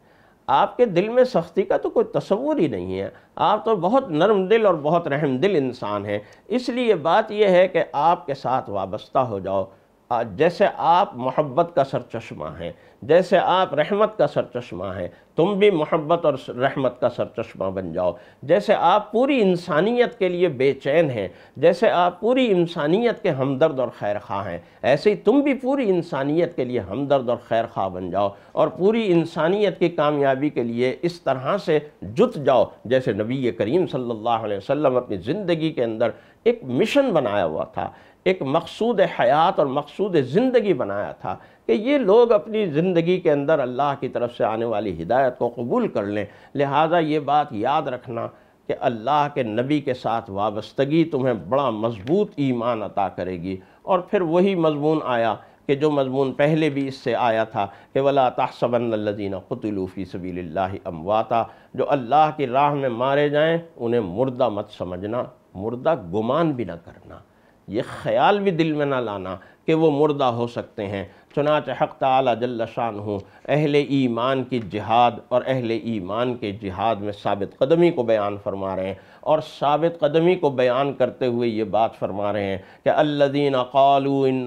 आपके दिल में सख्ती का तो कोई तस्वूर ही नहीं है आप तो बहुत नरम दिल और बहुत रहम दिल इंसान हैं इसलिए बात यह है कि आपके साथ वाबस्ता हो जाओ जैसे आप मोहब्बत का सर चश्मा हैं जैसे आप रहमत का सर चश्मा हैं तुम भी मोहब्बत और रहमत का सर चश्मा बन जाओ जैसे आप पूरी इंसानियत के लिए बेचैन हैं जैसे आप पूरी इंसानियत के हमदर्द और खैर खा हैं ऐसे ही तुम भी पूरी इंसानियत के लिए हमदर्द और खैर खा बन जाओ और पूरी इंसानियत की कामयाबी के लिए इस तरह से जुट जाओ जैसे नबी करीम सल्लल्लाहु अलैहि वसल्लम अपनी ज़िंदगी के अंदर एक मिशन बनाया हुआ था एक मकसूद हयात और मकसूद ज़िंदगी बनाया था कि ये लोग अपनी ज़िंदगी के अंदर अल्लाह की तरफ से आने वाली हिदायत को कबूल कर लें लिहाजा ये बात याद रखना कि अल्लाह के नबी के साथ वाबस्तगी तुम्हें बड़ा मजबूत ईमान अता करेगी और फिर वही मजमून आया कि जो मजमून पहले भी इससे आया था कि वला तहसबनजीन ख़तलूफ़ी सबील अमवाता जो अल्लाह की राह में मारे जाएँ उन्हें मुर्दा मत समझना मुर्दा गुमान भी ना करना ये ख्याल भी दिल में ना लाना कि वो मुर्दा हो सकते हैं चुनाच हक़ ताली जल्ला शान हूँ अहल ईमान की जिहाद और अहल ईमान के जिहाद में साबित कदमी को बयान फरमा रहे हैं और साबित कदमी को बयान करते हुए ये बात फरमा रहे हैं कि अल्लादीन कालून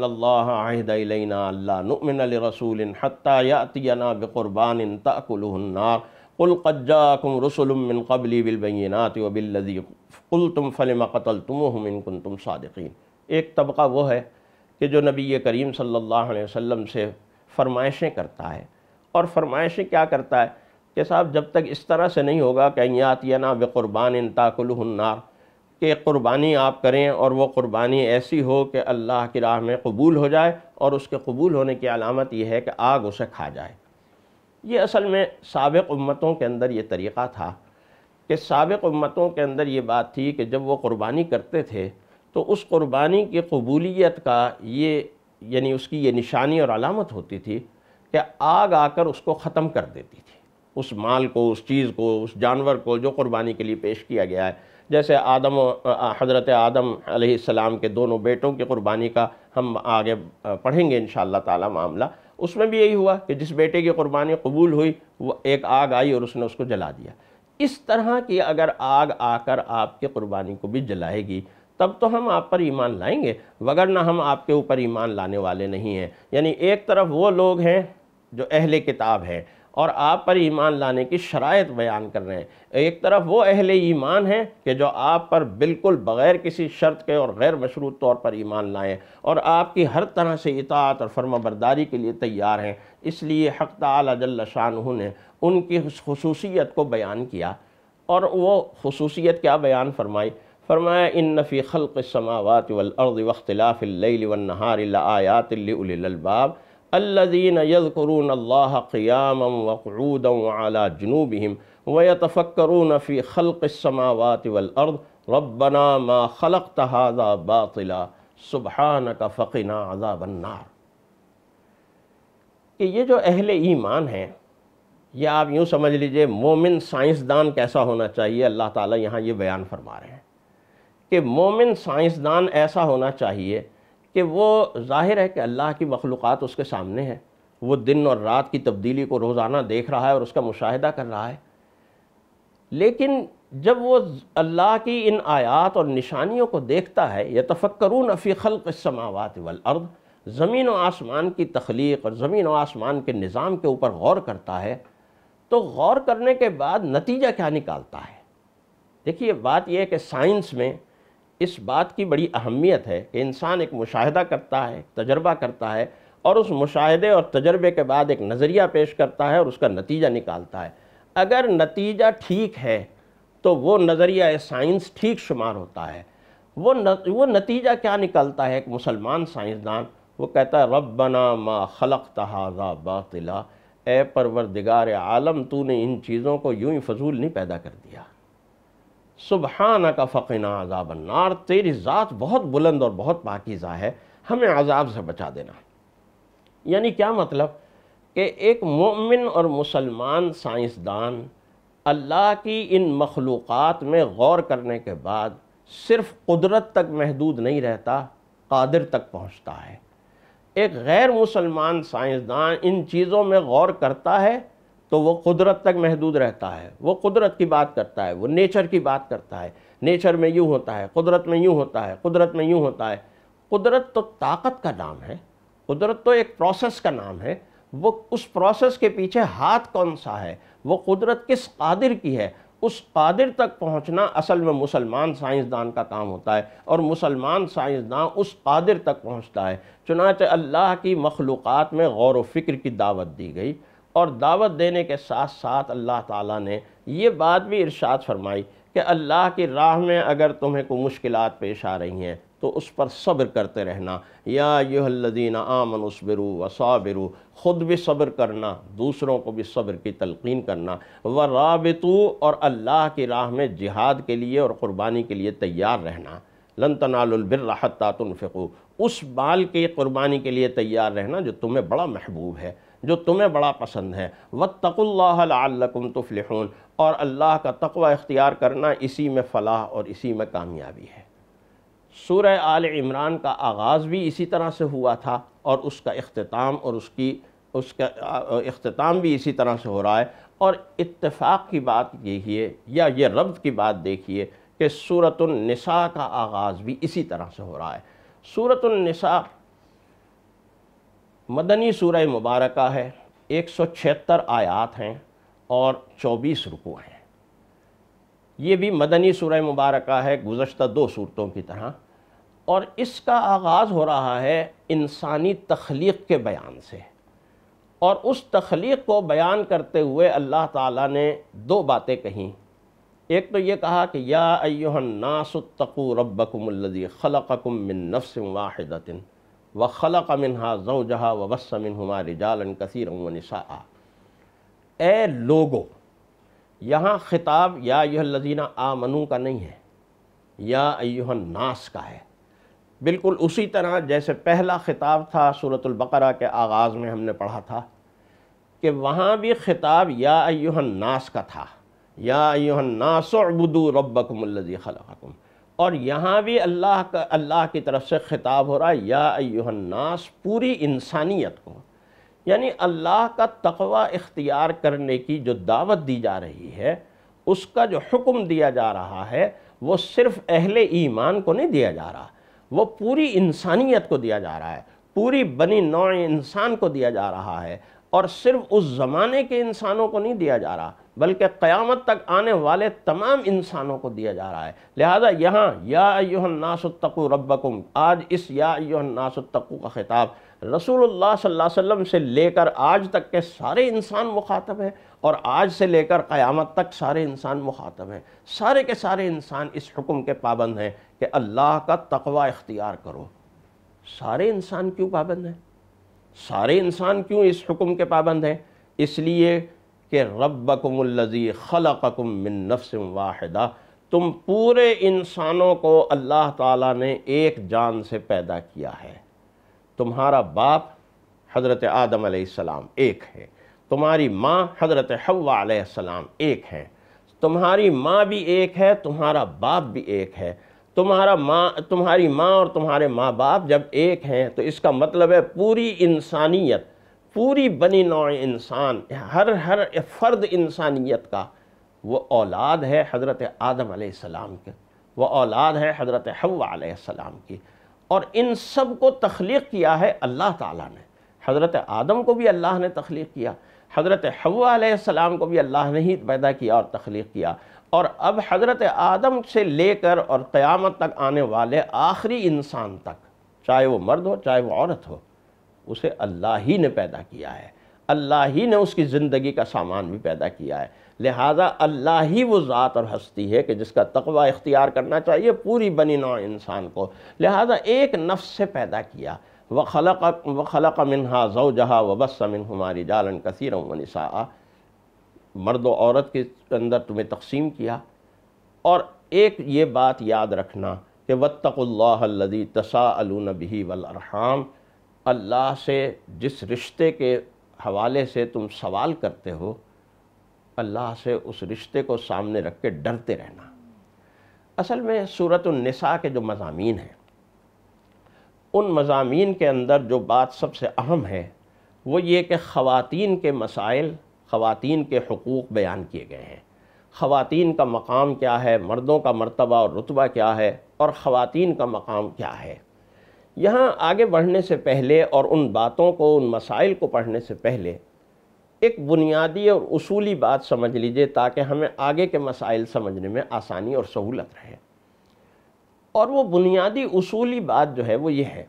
रसूल हत्यातना बक़ुरबान तकुलनार कुल कज्जाकुम रसुलमिन कबली बिलबैनात वबिल्लदी कुल तुम फ़लम कतल तुम मिन कुन तुम सादकिन एक तबका वो है कि जो नबी करीम सल्लल्लाहु अलैहि वसल्लम से फरमाइशें करता है और फरमाइशें क्या करता है कि साहब जब तक इस तरह से नहीं होगा कि यात या ना बेक़ुरबान इन ताकुलनार क़ुरबानी आप करें और वो क़ुरबानी ऐसी हो कि अल्लाह की राह में कबूल हो जाए और उसके कबूल होने की अलामत यह है कि आग उसे खा जाए ये असल में सबक उम्मतों के अंदर ये तरीक़ा था कि सबक उम्मतों के अंदर ये बात थी कि जब वो क़ुरबानी करते थे तो उस क़ुरबानी की कबूलीत का ये यानी उसकी ये निशानी और अलामत होती थी कि आग आकर उसको ख़त्म कर देती थी उस माल को उस चीज़ को उस जानवर को जो कुर्बानी के लिए पेश किया गया है जैसे आदम हज़रत आदम आसमाम के दोनों बेटों की कुर्बानी का हम आगे पढ़ेंगे इन ताला मामला उसमें भी यही हुआ कि जिस बेटे की कुर्बानी कबूल हुई वो एक आग आई और उसने उसको जला दिया इस तरह की अगर आग आकर आपकी कुर्बानी को भी जलाएगी तब तो हम आप पर ईमान लाएंगे वगरना हम आपके ऊपर ईमान लाने वाले नहीं हैं यानी एक तरफ वो लोग हैं जो अहले किताब हैं और आप पर ईमान लाने की शरात बयान कर रहे हैं एक तरफ वो अहले ईमान हैं कि जो आप पर बिल्कुल बग़ैर किसी शर्त के और गैर मशरूत तौर पर ईमान लाएँ और आपकी हर तरह से इतात और फर्मा बरदारी के लिए तैयार हैं इसलिए हक़ तजल शाह ने उनकी खसूसियत को बयान किया और वो खसूसियत क्या बयान फरमाई फरमाया इन नफ़ी खल़ समावत वलअर्द वर्द वख्तिलाफ़िल्लायातबाब अल्लादीन यज़करून अल्लाह क़ियामम वक़ूदम अला व वतफ़क्रून फ़ी खल्क़ समावत वर्द रब्बना मा खलक तहाज़ा बातिला सुबहान का फ़कीना अजाबन्नार कि ये जो अहल ईमान हैं ये आप यूँ समझ लीजिए मोमिन साइंसदान कैसा होना चाहिए अल्लाह ताला यहाँ ये बयान फरमा रहे हैं कि मोमिन साइंसदान ऐसा होना चाहिए कि वो जाहिर है कि अल्लाह की मखलूक़ात उसके सामने है वो दिन और रात की तब्दीली को रोज़ाना देख रहा है और उसका मुशाह कर रहा है लेकिन जब वो अल्लाह की इन आयात और निशानियों को देखता है या तफक्रून अफ़ी खल़ समावत वल अर्द ज़मीन व आसमान की तख्लीक और ज़मीन व आसमान के निज़ाम के ऊपर गौर करता है तो गौर करने के बाद नतीजा क्या निकालता है देखिए बात यह है कि साइंस में इस बात की बड़ी अहमियत है कि इंसान एक मुशाहिदा करता है तजर्बा करता है और उस मुशाहे और तजर्बे के बाद एक नज़रिया पेश करता है और उसका नतीजा निकालता है अगर नतीजा ठीक है तो वो नज़रिया साइंस ठीक शुमार होता है वो न, वो नतीजा क्या निकलता है एक मुसलमान साइंसदान वो कहता है रब बना मा खलक तहाजा बातिला ए परवरदिगार आलम तूने इन चीज़ों को यूं ही फजूल नहीं पैदा कर दिया सुबहाना का फ़कीना अजाब नार तेरी ज़ात बहुत बुलंद और बहुत पाकिज़ा है हमें अजाब से बचा देना यानी क्या मतलब कि एक मोमिन और मुसलमान साइंसदान अल्लाह की इन मखलूक़ात में गौर करने के बाद सिर्फ कुदरत तक महदूद नहीं रहता कादिर तक पहुँचता है एक गैर मुसलमान साइंसदान इन चीज़ों में गौर करता है तो वो कुदरत तक महदूद रहता है वो कुदरत की बात करता है वो नेचर की बात करता है नेचर में यूँ होता है कुदरत में यूँ होता है कुदरत में यूँ होता है कुदरत तो ताकत का नाम है कुदरत तो एक प्रोसेस का नाम है वो उस प्रोसेस के पीछे हाथ कौन सा है वो कुदरत किस कादिर की है उस कादिर तक पहुंचना असल में मुसलमान साइंसदान का काम होता है और मुसलमान साइंसदान उस कादिर तक पहुंचता है चुनाच अल्लाह की मखलूक़ात में गौर व फिक्र की दावत दी गई और दावत देने के साथ साथ अल्लाह ताला ने ये बात भी इरशाद फरमाई कि अल्लाह की राह में अगर तुम्हें कोई मुश्किल पेश आ रही हैं तो उस पर सब्र करते रहना या यहल्लदीन आमन उसबिरु वसाबिरु ख़ुद भी सब्र करना दूसरों को भी सब्र की तलकिन करना व राबितु और अल्लाह की राह में जिहाद के लिए और क़ुरबानी के लिए तैयार रहना लन तनालबिर उस बाल की क़ुरबानी के लिए तैयार रहना जो तुम्हें बड़ा महबूब है जो तुम्हें बड़ा पसंद है व तकुल्लाकुम तुफलहून और अल्लाह का तकवा इख्तियार करना इसी में फ़लाह और इसी में कामयाबी है सूर आल इमरान का आगाज़ भी इसी तरह से हुआ था और उसका अख्ताम और उसकी उसका अख्ताम भी इसी तरह से हो रहा है और इतफ़ाक़ की बात देखिए या ये रब्त की बात देखिए कि सूरतनिसा का आगाज़ भी इसी तरह से हो रहा है सूरतनिसा मदनी सूर मुबारक है एक सौ छिहत्तर आयात हैं और चौबीस रुको हैं ये भी मदनी सूर मुबारक है गुजशत दो सूरतों की तरह और इसका आगाज़ हो रहा है इंसानी तख्लीक के बयान से और उस तख्लीक को बयान करते हुए अल्लाह ताला ने दो बातें कहीं एक तो ये कहा कि या अयोहन्नासतकू रबकुमल्लि खलकुम मिन नफ्स वाहिदतिन व खल कमिनहा जव जहा व वसमिन हमा रिजालन कसर वनसा ए लोगो यहाँ ख़िताब या यह लजीना आ मनु का नहीं है या अयुहन नास का है बिल्कुल उसी तरह जैसे पहला ख़िताब था सूरतुल्बकरा के आगाज़ में हमने पढ़ा था कि वहाँ भी ख़िताब या अयुहन नास का था या यूह नासबुदू रबी खलकुम और यहाँ भी अल्लाह का अल्लाह की तरफ से ख़िताब हो रहा है या पूरी इंसानियत को यानी अल्लाह का तकवा इख्तियार करने की जो दावत दी जा रही है उसका जो हुक्म दिया जा रहा है वो सिर्फ़ अहले ईमान को नहीं दिया जा रहा वो पूरी इंसानियत को दिया जा रहा है पूरी बनी नौ इंसान को दिया जा रहा है और सिर्फ़ उस ज़माने के इंसानों को नहीं दिया जा रहा बल्कि क़यामत तक आने वाले तमाम इंसानों को दिया जा रहा है लिहाजा यहाँ या नासतकु रब्बकुम आज इस या नासतकु का ख़िताब रसूलुल्लाह सल्लल्लाहु अलैहि वसल्लम से लेकर आज तक के सारे इंसान मुखातब हैं और आज से लेकर क़यामत तक सारे इंसान मुखातब हैं सारे के सारे इंसान इस हुक्म के पाबंद हैं कि अल्लाह का तकवा इख्तियार करो सारे इंसान क्यों पाबंद हैं सारे इंसान क्यों इस हुक्म के पाबंद हैं इसलिए कि रब्बकुमुल्लज़ी खलककुम मिन नफ्सिम वाहिदा तुम पूरे इंसानों को अल्लाह ताला ने एक जान से पैदा किया है तुम्हारा बाप हज़रत आदम सलाम एक है तुम्हारी माँ हज़रत हवा सलाम एक है तुम्हारी माँ भी एक है तुम्हारा बाप भी एक है तुम्हारा माँ तुम्हारी माँ और तुम्हारे माँ बाप जब एक हैं तो इसका मतलब है पूरी इंसानियत पूरी बनी नौ इंसान हर हर फ़र्द इंसानियत का वो औलाद है हज़रत आदम सलाम के वह औलाद है हज़रत हवा की और इन सब को तख्लीक किया है अल्लाह ताला ने हज़रत आदम को भी अल्लाह ने तख्लीक किया हज़रत हवा को भी अल्लाह ने ही पैदा किया और तख्लीक किया और अब हज़रत आदम से लेकर और क़यामत तक आने वाले आखिरी इंसान तक चाहे वो मर्द हो चाहे वो औरत हो उसे अल्लाह ही ने पैदा किया है अल्लाह ही ने उसकी ज़िंदगी का सामान भी पैदा किया है लिहाजा अल्लाह ही वो ज़ात और हस्ती है कि जिसका तकवा इख्तियार करना चाहिए पूरी बनी नौ इंसान को लिहाजा एक नफ्स से पैदा किया व खलक व खलक मिनहा जो जहा व बस मिन हमारी जालन कसर वनसा मर्द औरत के अंदर तुम्हें तकसीम किया और एक ये बात याद रखना कि वत्तक़ल्लादी तसा अलून बही वलरहम अल्लाह से जिस रिश्ते के हवाले से तुम सवाल करते हो अल्लाह से उस रिश्ते को सामने रख के डरते रहना असल में सूरत निसा के जो मजामी हैं उन मजामी के अंदर जो बात सबसे अहम है वो ये कि ख़वातीन के मसाइल ख़वातीन के हकूक़ बयान किए गए हैं ख़वातीन का मकाम क्या है मर्दों का मर्तबा और रुतबा क्या है और ख़वातीन का मकाम क्या है यहाँ आगे बढ़ने से पहले और उन बातों को उन मसाइल को पढ़ने से पहले एक बुनियादी और उसूली बात समझ लीजिए ताकि हमें आगे के मसाइल समझने में आसानी और सहूलत रहे और वो बुनियादी उसूली बात जो है वो ये है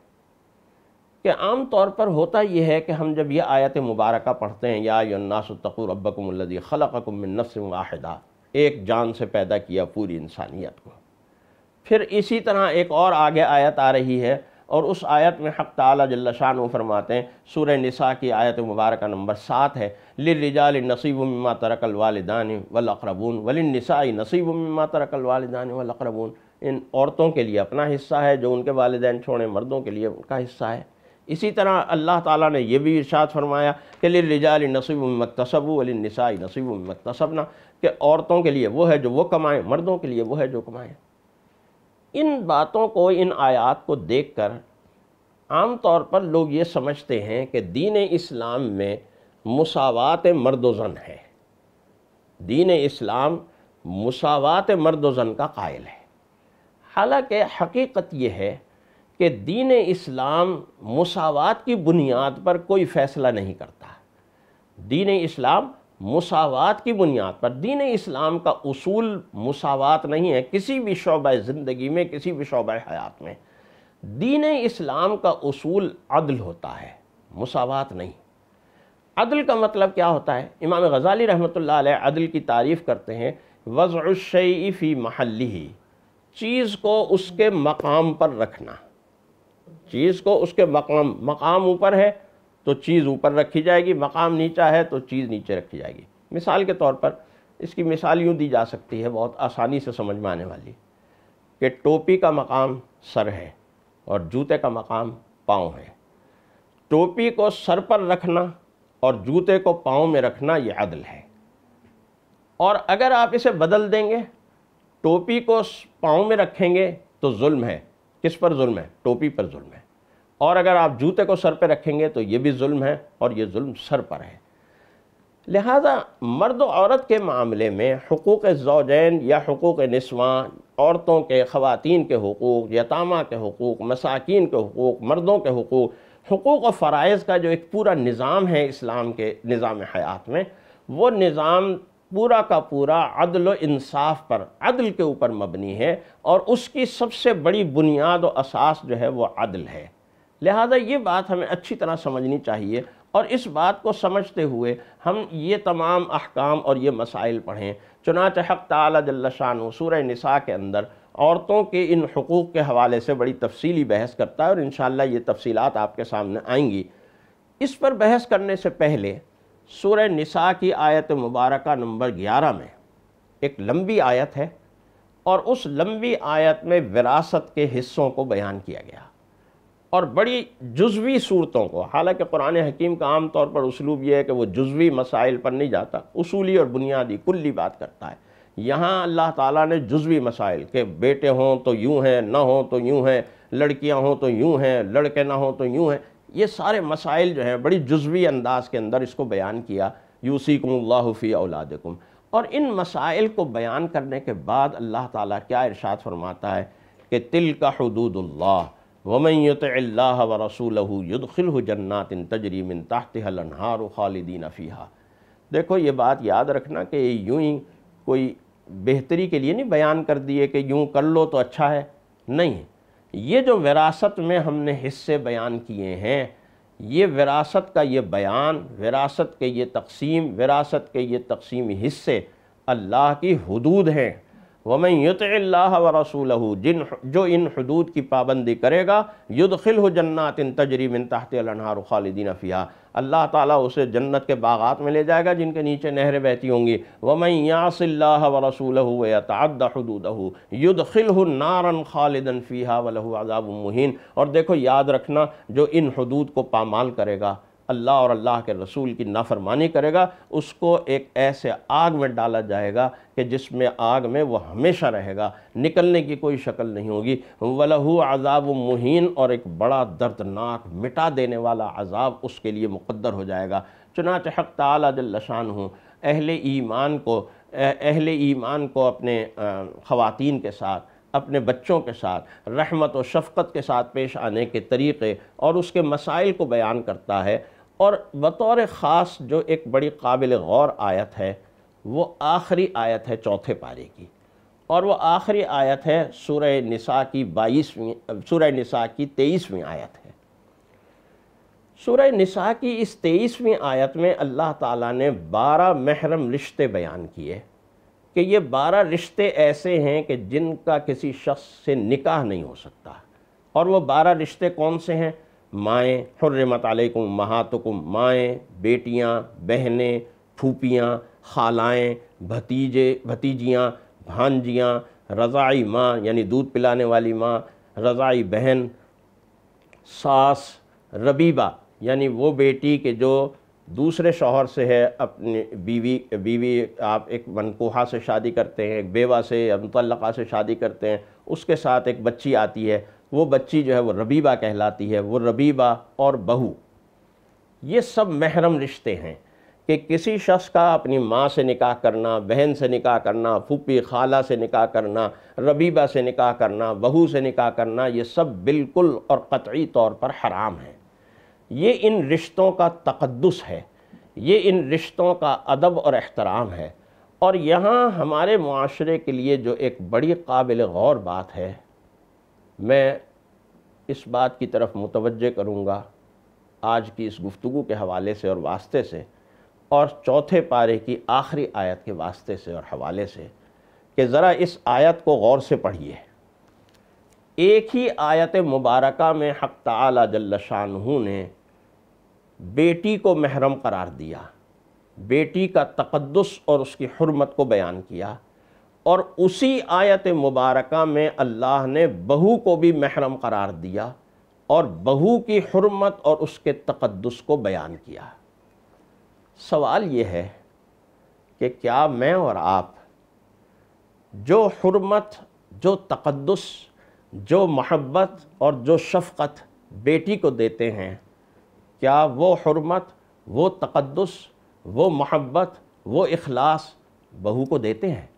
कि आम तौर पर होता यह है कि हम जब यह आयत मुबारक पढ़ते हैं या यन्नासतक़ू रब्बकुमल्लज़ी खलक़कुम नफ्स वाहिदा एक जान से पैदा किया पूरी इंसानियत को फिर इसी तरह एक और आगे आयत आ रही है और उस आयत में हक़ ताली जल्ला शाह फरमाते हैं सूर नसा की आयत मुबारक नंबर सात है लिरजाल नसीब ममा तरकल वालदान वलकरबून वलनसा नसीब ममा तरकल वालदान वलकरबून इन औरतों के लिए अपना हिस्सा है जो उनके वालदेन छोड़ें मर्दों के लिए उनका हिस्सा है इसी तरह अल्लाह ताला ने यह भी इर्शाद फरमाया कि लिरजाल नसीब मकतसबू अलिनसाई नसीब मकतसबना कि औरतों के लिए वो है जो वो कमाएँ मर्दों के लिए वो है जो कमाएँ इन बातों को इन आयात को देखकर आम तौर पर लोग ये समझते हैं कि दीन इस्लाम में मसावत मर्द जन है दीन इस्लाम मसावत मर्द जन का कायल है हालांकि हकीकत यह है कि दीन इस्लाम मसावत की बुनियाद पर कोई फ़ैसला नहीं करता दीन इस्लाम मसावत की बुनियाद पर दीन इस्लाम का उसूल मसावत नहीं है किसी भी शोब ज़िंदगी में किसी भी शोब हयात में दीन इस्लाम का उसूल अदल होता है मसावत नहीं अदल का मतलब क्या होता है इमाम गज़ाली रहमत अदल की तारीफ़ करते हैं वज़ुशी महली ही चीज़ को उसके मकाम पर रखना चीज़ को उसके मकाम मकाम ऊपर है तो चीज़ ऊपर रखी जाएगी मकाम नीचा है तो चीज़ नीचे रखी जाएगी मिसाल के तौर पर इसकी मिसाल यूँ दी जा सकती है बहुत आसानी से समझ में आने वाली कि टोपी का मकाम सर है और जूते का मकाम पाँव है टोपी को सर पर रखना और जूते को पाँव में रखना ये अदल है और अगर आप इसे बदल देंगे टोपी को पाँव में रखेंगे तो जुल्म है किस पर जुल्म है टोपी पर जुल्म है और अगर आप जूते को सर पर रखेंगे तो ये भी जुल्म है और ये जुल्म सर पर है लिहाजा मर्द औरत के मामले में हकूक़ जौजैन या हकूक़ नस्वान औरतों के ख़वातीन के हकूक़ यतामा के हकूक़ मसाकिन के हकूक़ मर्दों के हकूक़ हकूक़ और फ़रज़ का जो एक पूरा निज़ाम है इस्लाम के निज़ाम हयात में वो निज़ाम पूरा का पूरा अदल इंसाफ पर अदल के ऊपर मबनी है और उसकी सबसे बड़ी बुनियाद और असास जो है वो अदल है लिहाजा ये बात हमें अच्छी तरह समझनी चाहिए और इस बात को समझते हुए हम ये तमाम अहकाम और ये मसाइल पढ़ें चुनाच हक़ तालशान सूर नसा के अंदर औरतों के इन हकूक़ के हवाले से बड़ी तफसीली बहस करता है और इन ये तफसीलात आपके सामने आएंगी इस पर बहस करने से पहले सूर नसा की आयत मुबारक नंबर ग्यारह में एक लंबी आयत है और उस लंबी आयत में विरासत के हिस्सों को बयान किया गया और बड़ी जुजवी सूरतों को हालांकि कुरान हकीम का आम तौर पर उसलूब यह है कि वो जुजवी मसाइल पर नहीं जाता उसूली और बुनियादी कुल्ली बात करता है यहाँ अल्लाह ताला ने जुजवी मसाइल के बेटे हों तो यूँ हैं ना हों तो यूँ हैं लड़कियाँ हों तो यूँ हैं लड़के ना हों तो यूँ हैं ये सारे मसाइल जो हैं बड़ी जुजवी अंदाज के अंदर इसको बयान किया यूसीकुमल्लाफ़ी औलादकुम और इन मसाइल को बयान करने के बाद अल्लाह ताला क्या इरशाद फरमाता है कि तिल का हदूदल्ला ومن يطع الله ورسوله يدخله جنات تجري من تحتها الانهار خالدين فيها देखो ये बात याद रखना कि यूं ही कोई बेहतरी के लिए नहीं बयान कर दिए कि यूं कर लो तो अच्छा है नहीं ये जो विरासत में हमने हिस्से बयान किए हैं ये विरासत का ये बयान विरासत के ये तकसीम विरासत के ये तकसीम हिस्से अल्लाह की हदूद हैं वमन युत व रसूल जिन जो इन हदूद की पाबंदी करेगा युदखिल जन्नात इन तजरी मिन तहत खालिदीन फ़िया अल्लाह ताली उसे जन्नत के बागात में ले जाएगा जिनके नीचे नहरें बहती होंगी वमन यासिल्ला व रसूल वतद हदूद युदखिल नारन खालिदन फ़िया वलहू अजाब और देखो याद रखना जो इन हदूद को पामाल करेगा अल्लाह और अल्लाह के रसूल की नाफरमानी करेगा उसको एक ऐसे आग में डाला जाएगा कि जिसमें आग में वो हमेशा रहेगा निकलने की कोई शक्ल नहीं होगी वलहू अजाब मुहीन और एक बड़ा दर्दनाक मिटा देने वाला अजाब उसके लिए मुकद्दर हो जाएगा चुनाच हक तलाशान हूँ अहल ईमान को अहल ईमान को अपने ख़वातीन के साथ अपने बच्चों के साथ रहमत और शफ़क़त के साथ पेश आने के तरीक़े और उसके मसाइल को बयान करता है और बतौर ख़ास जो एक बड़ी काबिल गौर आयत है वो आखिरी आयत है चौथे पारे की और वह आखिरी आयत है सूर्य निसा की बाईसवीं सूर्य निसा की तेईसवीं आयत है सूर्य निसा की इस तेईसवीं आयत में अल्लाह ताला ने बारह महरम रिश्ते बयान किए कि ये बारह रिश्ते ऐसे हैं कि जिनका किसी शख्स से निकाह नहीं हो सकता और वो बारह रिश्ते कौन से हैं माएँ हर्रमत अलैकुम महातुकुम माएँ बेटियाँ बहनें फूपियाँ खालाएँ भतीजे भतीजियाँ भांजियाँ रज़ाई माँ यानी दूध पिलाने वाली माँ रज़ाई बहन सास रबीबा यानी वो बेटी के जो दूसरे शोहर से है अपने बीवी बीवी आप एक मनकोहा से शादी करते हैं एक बेवा से अमतलका से शादी करते हैं उसके साथ एक बच्ची आती है वो बच्ची जो है वो रबीबा कहलाती है वो रबीबा और बहू ये सब महरम रिश्ते हैं कि किसी शख्स का अपनी माँ से निकाह करना बहन से निकाह करना फूफी खाला से निकाह करना रबीबा से निकाह करना बहू से निकाह करना ये सब बिल्कुल और कतई तौर पर हराम है ये इन रिश्तों का तकदस है ये इन रिश्तों का अदब और अहतराम है और यहाँ हमारे माशरे के लिए जो एक बड़ी काबिल गौर बात है मैं इस बात की तरफ मुतवजह करूँगा आज की इस गुफ्तु के हवाले से और वास्ते से और चौथे पारे की आखिरी आयत के वास्ते से और हवाले से कि ज़रा इस आयत को गौर से पढ़िए एक ही आयत मुबारक में हक ताला जल्ल ने बेटी को महरम करार दिया बेटी का तकदस और उसकी हरमत को बयान किया और उसी आयत मुबारक में अल्लाह ने बहू को भी महरम करार दिया और बहू की हरमत और उसके तकदस को बयान किया सवाल ये है कि क्या मैं और आप जो हरमत जो तकदस जो महब्बत और जो शफ़क़त बेटी को देते हैं क्या वो हरमत वो तकदस वो महब्बत वो अखलास बहू को देते हैं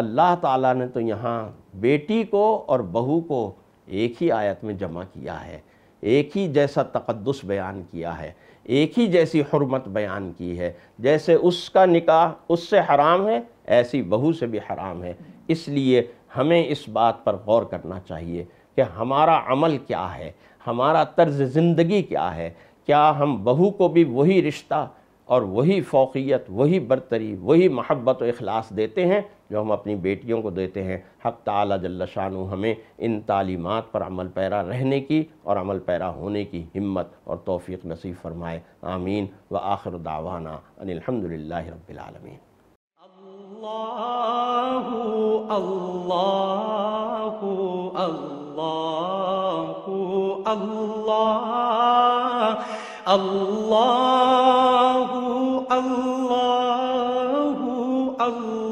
अल्लाह ताला ने तो यहाँ बेटी को और बहू को एक ही आयत में जमा किया है एक ही जैसा तकदस बयान किया है एक ही जैसी हरमत बयान की है जैसे उसका निकाह उससे हराम है ऐसी बहू से भी हराम है इसलिए हमें इस बात पर गौर करना चाहिए कि हमारा अमल क्या है हमारा तर्ज ज़िंदगी क्या है क्या हम बहू को भी वही रिश्ता और वही फ़ौक़ियत वही बरतरी वही महब्बत व अखलास देते हैं जो हम अपनी बेटियों को देते हैं हक ताला जल्ला शानु हमें इन तालीमत पर अमल पैरा रहने की और अमल पैरा होने की हिम्मत और तोफ़ी नसीब फरमाए आमीन व आखिर दावाना अनिलहमदिल्ला रबालमीन अल्लाह अल्लाह अल्लाह